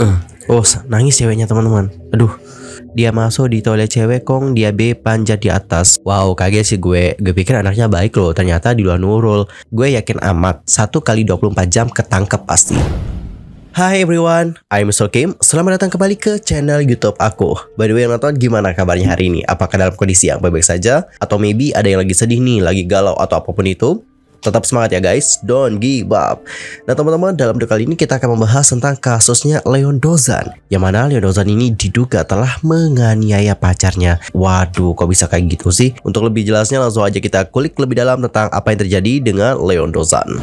Eh. Oh nangis ceweknya teman-teman Aduh dia masuk di toilet cewek kong dia B panjat di atas wow kaget sih gue gue pikir anaknya baik loh ternyata di luar Nurul gue yakin amat satu kali 24 jam ketangkep pasti Hai everyone, I'm Mr. Kim. Selamat datang kembali ke channel YouTube aku. By the way, yang nonton gimana kabarnya hari ini? Apakah dalam kondisi yang baik-baik saja? Atau maybe ada yang lagi sedih nih, lagi galau atau apapun itu? Tetap semangat ya guys, don't give up. Nah teman-teman, dalam video kali ini kita akan membahas tentang kasusnya Leon Dozan. Yang mana Leon Dozan ini diduga telah menganiaya pacarnya. Waduh, kok bisa kayak gitu sih? Untuk lebih jelasnya langsung aja kita kulik lebih dalam tentang apa yang terjadi dengan Leon Dozan.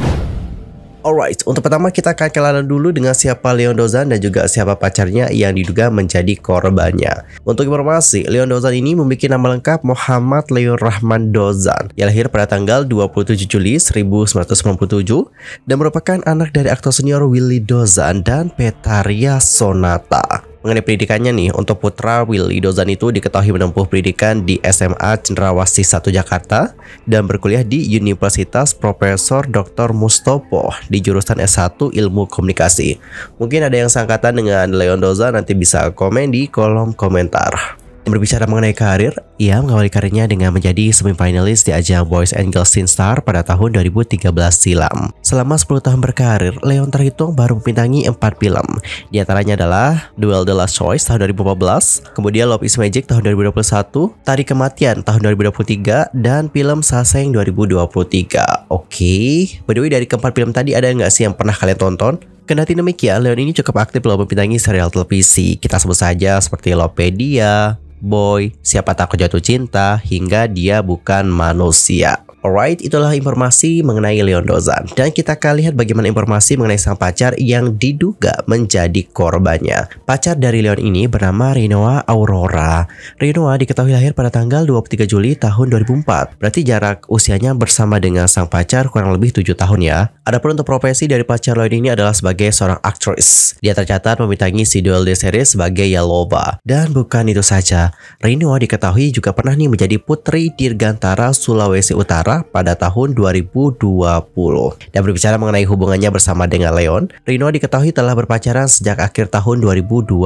Alright, untuk pertama kita akan kenalan dulu dengan siapa Leon Dozan dan juga siapa pacarnya yang diduga menjadi korbannya. Untuk informasi, Leon Dozan ini memiliki nama lengkap Muhammad Leon Rahman Dozan yang lahir pada tanggal 27 Juli 1997 dan merupakan anak dari aktor senior Willy Dozan dan Petaria Sonata. Mengenai pendidikannya nih, untuk putra Willy Dozan itu diketahui menempuh pendidikan di SMA Cendrawasih 1 Jakarta dan berkuliah di Universitas Profesor Dr. Mustopo di jurusan S1 Ilmu Komunikasi. Mungkin ada yang sangkatan dengan Leon Dozan nanti bisa komen di kolom komentar. Berbicara mengenai karir, ia mengawali karirnya dengan menjadi semifinalis di ajang Boys and Girls Teen Star pada tahun 2013 silam. Selama 10 tahun berkarir, Leon terhitung baru membintangi 4 film. Di antaranya adalah Duel The Last Choice tahun 2014, kemudian Love Is Magic tahun 2021, Tari Kematian tahun 2023, dan film Saseng 2023. Oke, okay. by the way dari keempat film tadi ada nggak sih yang pernah kalian tonton? Kendati demikian, Leon ini cukup aktif loh membintangi serial televisi. Kita sebut saja seperti Lopedia, boy, siapa takut jatuh cinta hingga dia bukan manusia. Alright, itulah informasi mengenai Leon Dozan. Dan kita akan lihat bagaimana informasi mengenai sang pacar yang diduga menjadi korbannya. Pacar dari Leon ini bernama Rinoa Aurora. Rinoa diketahui lahir pada tanggal 23 Juli tahun 2004. Berarti jarak usianya bersama dengan sang pacar kurang lebih 7 tahun ya. Adapun untuk profesi dari pacar Leon ini adalah sebagai seorang aktris. Dia tercatat si duel The Series sebagai Yaloba Dan bukan itu saja, Rinoa diketahui juga pernah nih menjadi putri Dirgantara Sulawesi Utara pada tahun 2020. Dan berbicara mengenai hubungannya bersama dengan Leon, Rino diketahui telah berpacaran sejak akhir tahun 2022.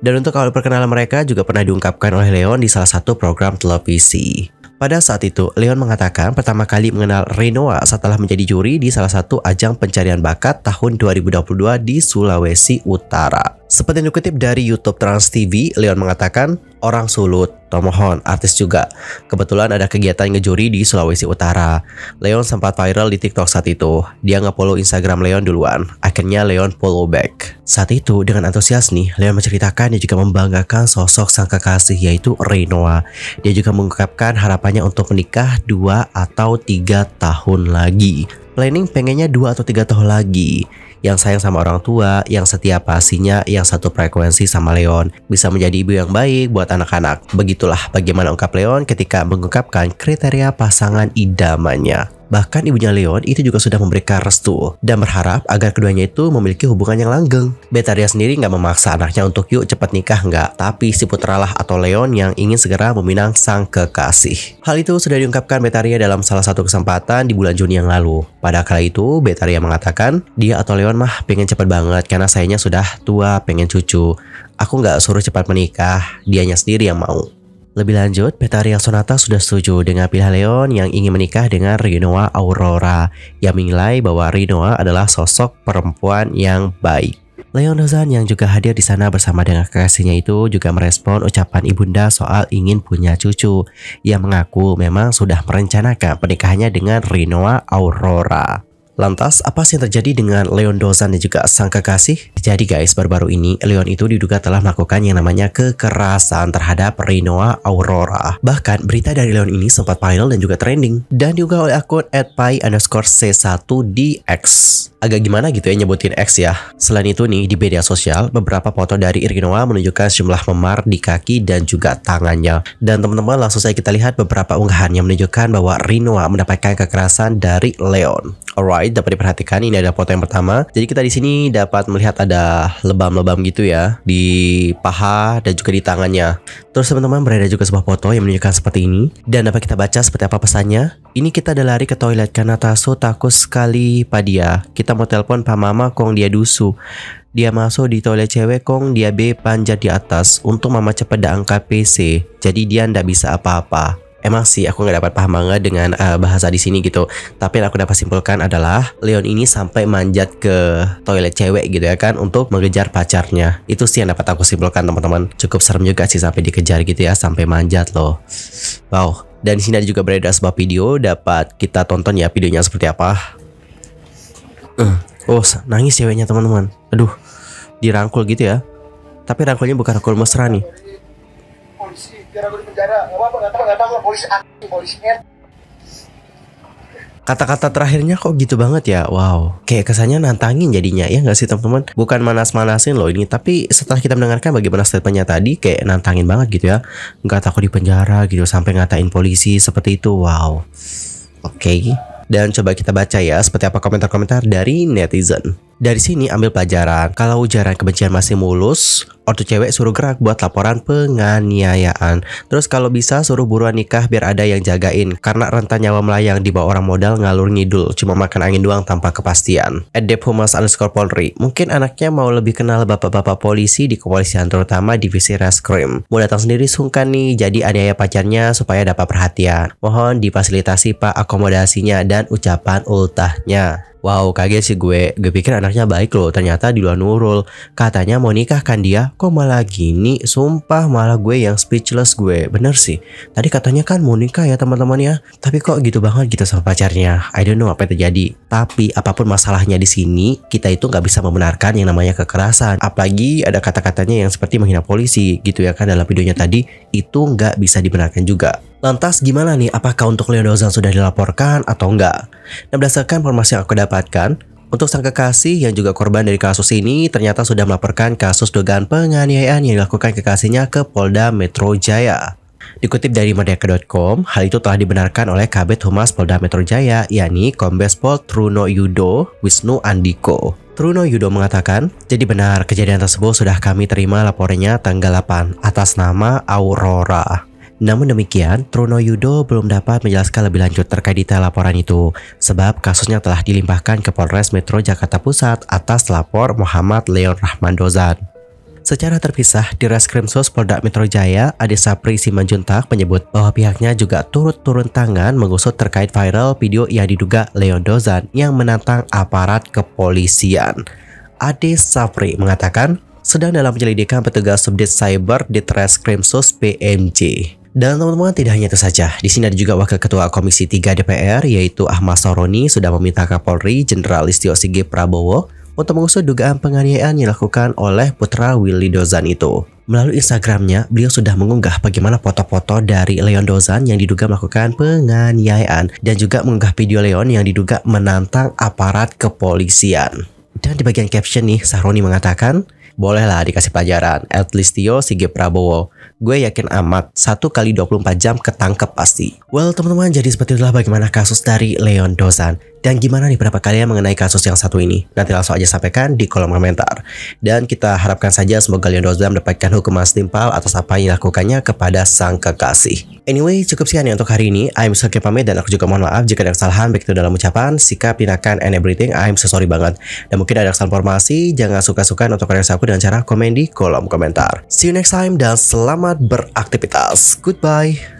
Dan untuk awal perkenalan mereka juga pernah diungkapkan oleh Leon di salah satu program televisi. Pada saat itu, Leon mengatakan pertama kali mengenal Renoa setelah menjadi juri di salah satu ajang pencarian bakat tahun 2022 di Sulawesi Utara. Seperti yang dikutip dari YouTube Trans TV, Leon mengatakan, orang Sulut, Tomohon, artis juga. Kebetulan ada kegiatan ngejuri di Sulawesi Utara. Leon sempat viral di TikTok saat itu. Dia nge-follow Instagram Leon duluan. Akhirnya Leon follow back. Saat itu, dengan antusias nih, Leon menceritakan dia juga membanggakan sosok sang kekasih yaitu Renoa. Dia juga mengungkapkan harapannya untuk menikah 2 atau 3 tahun lagi. Planning pengennya 2 atau 3 tahun lagi yang sayang sama orang tua, yang setia pastinya, yang satu frekuensi sama Leon. Bisa menjadi ibu yang baik buat anak-anak. Begitulah bagaimana ungkap Leon ketika mengungkapkan kriteria pasangan idamannya. Bahkan ibunya Leon itu juga sudah memberikan restu dan berharap agar keduanya itu memiliki hubungan yang langgeng. Betaria sendiri nggak memaksa anaknya untuk yuk cepat nikah nggak, tapi si putralah atau Leon yang ingin segera meminang sang kekasih. Hal itu sudah diungkapkan Betaria dalam salah satu kesempatan di bulan Juni yang lalu. Pada kala itu, Betaria mengatakan, dia atau Leon mah pengen cepat banget karena sayanya sudah tua, pengen cucu. Aku nggak suruh cepat menikah, dianya sendiri yang mau. Lebih lanjut, Betaria Sonata sudah setuju dengan pilihan Leon yang ingin menikah dengan Rinoa Aurora yang menilai bahwa Rinoa adalah sosok perempuan yang baik. Leon Dozan yang juga hadir di sana bersama dengan kekasihnya itu juga merespon ucapan ibunda soal ingin punya cucu. Ia mengaku memang sudah merencanakan pernikahannya dengan Rinoa Aurora. Lantas, apa sih yang terjadi dengan Leon Dozan dan juga sang kekasih? Jadi guys, baru-baru ini Leon itu diduga telah melakukan yang namanya kekerasan terhadap Rinoa Aurora. Bahkan, berita dari Leon ini sempat viral dan juga trending. Dan juga oleh akun atpy underscore c 1 X. Agak gimana gitu ya nyebutin X ya. Selain itu nih, di media sosial, beberapa foto dari Rinoa menunjukkan sejumlah memar di kaki dan juga tangannya. Dan teman-teman, langsung saja kita lihat beberapa unggahan yang menunjukkan bahwa Rinoa mendapatkan kekerasan dari Leon. Alright, dapat diperhatikan ini ada foto yang pertama. Jadi kita di sini dapat melihat ada lebam-lebam gitu ya di paha dan juga di tangannya. Terus teman-teman berada juga sebuah foto yang menunjukkan seperti ini dan dapat kita baca seperti apa pesannya. Ini kita ada lari ke toilet karena Taso takut sekali Padia. Kita mau telepon Pak Mama kong dia dusu. Dia masuk di toilet cewek kong dia B panjat di atas untuk Mama cepat dah angkat PC. Jadi dia ndak bisa apa-apa emang sih aku nggak dapat paham banget dengan uh, bahasa di sini gitu. Tapi yang aku dapat simpulkan adalah Leon ini sampai manjat ke toilet cewek gitu ya kan untuk mengejar pacarnya. Itu sih yang dapat aku simpulkan teman-teman. Cukup serem juga sih sampai dikejar gitu ya, sampai manjat loh. Wow. Dan di sini ada juga beredar sebuah video dapat kita tonton ya videonya seperti apa. Uh, oh, nangis ceweknya teman-teman. Aduh, dirangkul gitu ya. Tapi rangkulnya bukan rangkul mesra nih biar aku di penjara nggak nggak tahu nggak tahu polisi Kata-kata terakhirnya kok gitu banget ya Wow Kayak kesannya nantangin jadinya Ya nggak sih teman-teman Bukan manas-manasin loh ini Tapi setelah kita mendengarkan bagaimana statementnya tadi Kayak nantangin banget gitu ya Nggak takut di penjara gitu Sampai ngatain polisi Seperti itu Wow Oke okay dan coba kita baca ya seperti apa komentar-komentar dari netizen. Dari sini ambil pelajaran, kalau ujaran kebencian masih mulus, ortu cewek suruh gerak buat laporan penganiayaan. Terus kalau bisa suruh buruan nikah biar ada yang jagain karena rentan nyawa melayang di bawah orang modal ngalur ngidul cuma makan angin doang tanpa kepastian. Adep Humas underscore Polri, mungkin anaknya mau lebih kenal bapak-bapak polisi di kepolisian terutama divisi reskrim. Mau datang sendiri sungkan nih jadi aniaya pacarnya supaya dapat perhatian. Mohon difasilitasi pak akomodasinya dan ucapan ultahnya. Wow, kaget sih gue. Gue pikir anaknya baik loh, ternyata di luar Nurul. Katanya mau nikahkan dia? kok malah gini sumpah malah gue yang speechless gue bener sih tadi katanya kan mau nikah ya teman-teman ya tapi kok gitu banget gitu sama pacarnya I don't know apa yang terjadi tapi apapun masalahnya di sini kita itu nggak bisa membenarkan yang namanya kekerasan apalagi ada kata-katanya yang seperti menghina polisi gitu ya kan dalam videonya tadi itu nggak bisa dibenarkan juga Lantas gimana nih apakah untuk Leo Dozan sudah dilaporkan atau enggak? Nah berdasarkan informasi yang aku dapatkan, untuk sang kekasih yang juga korban dari kasus ini ternyata sudah melaporkan kasus dugaan penganiayaan yang dilakukan kekasihnya ke Polda Metro Jaya. Dikutip dari merdeka.com, hal itu telah dibenarkan oleh Kabit Humas Polda Metro Jaya, yakni Kombes Pol Truno Yudo Wisnu Andiko. Truno Yudo mengatakan, jadi benar kejadian tersebut sudah kami terima laporannya tanggal 8 atas nama Aurora. Namun demikian, Truno Yudo belum dapat menjelaskan lebih lanjut terkait detail laporan itu, sebab kasusnya telah dilimpahkan ke Polres Metro Jakarta Pusat atas lapor Muhammad Leon Rahman Dozan. Secara terpisah, di Reskrim Sos Polda Metro Jaya, Ade Sapri Simanjuntak menyebut bahwa pihaknya juga turut turun tangan mengusut terkait viral video yang diduga Leon Dozan yang menantang aparat kepolisian. Ade Sapri mengatakan, sedang dalam penyelidikan petugas Subdit Cyber di Reskrim Sus PMJ. Dan teman-teman tidak hanya itu saja, di sini ada juga Wakil Ketua Komisi 3 DPR yaitu Ahmad Soroni sudah meminta Kapolri Jenderal Listio Sigit Prabowo untuk mengusut dugaan penganiayaan yang dilakukan oleh putra Willy Dozan itu. Melalui Instagramnya, beliau sudah mengunggah bagaimana foto-foto dari Leon Dozan yang diduga melakukan penganiayaan dan juga mengunggah video Leon yang diduga menantang aparat kepolisian. Dan di bagian caption nih, Saroni mengatakan, bolehlah dikasih pelajaran. At least Tio Sigit Prabowo. Gue yakin amat, 1 kali 24 jam ketangkep pasti. Well teman-teman, jadi seperti itulah bagaimana kasus dari Leon Dozan. Dan gimana nih pendapat kalian mengenai kasus yang satu ini? Nanti langsung aja sampaikan di kolom komentar. Dan kita harapkan saja semoga Leon Dozan mendapatkan hukuman setimpal atas apa yang dilakukannya kepada sang kekasih. Anyway, cukup sekian ya untuk hari ini. I'm so pamit dan aku juga mohon maaf jika ada kesalahan baik itu dalam ucapan, sikap, tindakan, and everything. I'm so sorry banget. Dan mungkin ada kesalahan formasi, jangan suka-suka untuk koreksi aku dengan cara komen di kolom komentar. See you next time dan selamat beraktivitas. Goodbye.